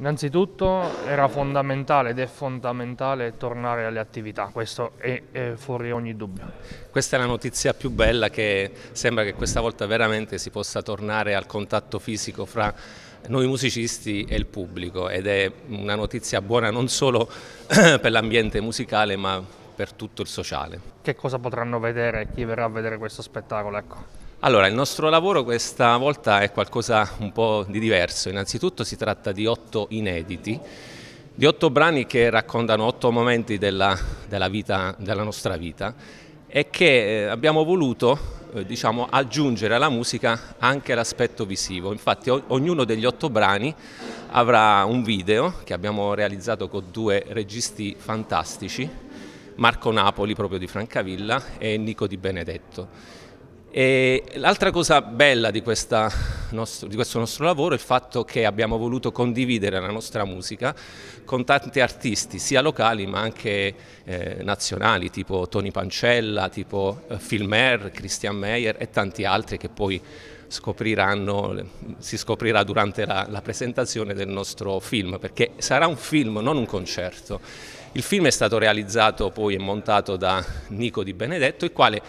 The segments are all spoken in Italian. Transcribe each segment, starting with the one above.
Innanzitutto era fondamentale ed è fondamentale tornare alle attività, questo è, è, fuori ogni dubbio. Questa è la notizia più bella che sembra che questa volta veramente si possa tornare al contatto fisico fra noi musicisti e il pubblico ed è una notizia buona non solo per l'ambiente musicale ma per tutto il sociale. Che cosa potranno vedere chi verrà a vedere questo spettacolo? Ecco. Allora, il nostro lavoro questa volta è qualcosa un po' di diverso. Innanzitutto si tratta di otto inediti, di otto brani che raccontano otto momenti della, della, vita, della nostra vita e che eh, abbiamo voluto eh, diciamo, aggiungere alla musica anche l'aspetto visivo. Infatti ognuno degli otto brani avrà un video che abbiamo realizzato con due registi fantastici, Marco Napoli proprio di Francavilla e Nico Di Benedetto l'altra cosa bella di, nostro, di, questo nostro lavoro è il fatto che abbiamo voluto condividere la nostra musica con tanti artisti, sia locali ma anche eh, nazionali, tipo Tony Pancella, tipo eh, Phil Mer, Christian Meyer e tanti altri che poi si scoprirà durante la, la presentazione del nostro film, perché sarà un film, non un concerto. Il film è stato realizzato poi e montato da Nico Di Benedetto, il quale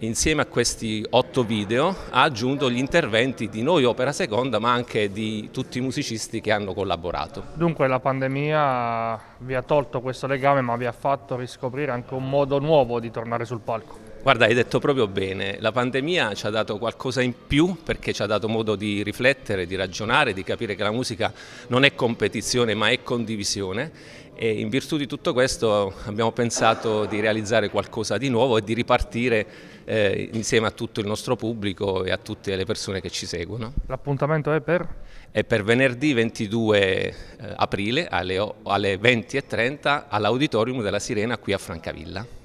insieme a questi otto video ha aggiunto gli interventi di noi Opera Seconda ma anche di tutti i musicisti che hanno collaborato. Dunque la pandemia vi ha tolto questo legame ma vi ha fatto riscoprire anche un modo nuovo di tornare sul palco. Guarda, hai detto proprio bene, la pandemia ci ha dato qualcosa in più perché ci ha dato modo di riflettere, di ragionare, di capire che la musica non è competizione ma è condivisione e in virtù di tutto questo abbiamo pensato di realizzare qualcosa di nuovo e di ripartire eh, insieme a tutto il nostro pubblico e a tutte le persone che ci seguono. L'appuntamento è per? È per venerdì 22 eh, aprile alle, alle 20.30 all'auditorium della Sirena qui a Francavilla.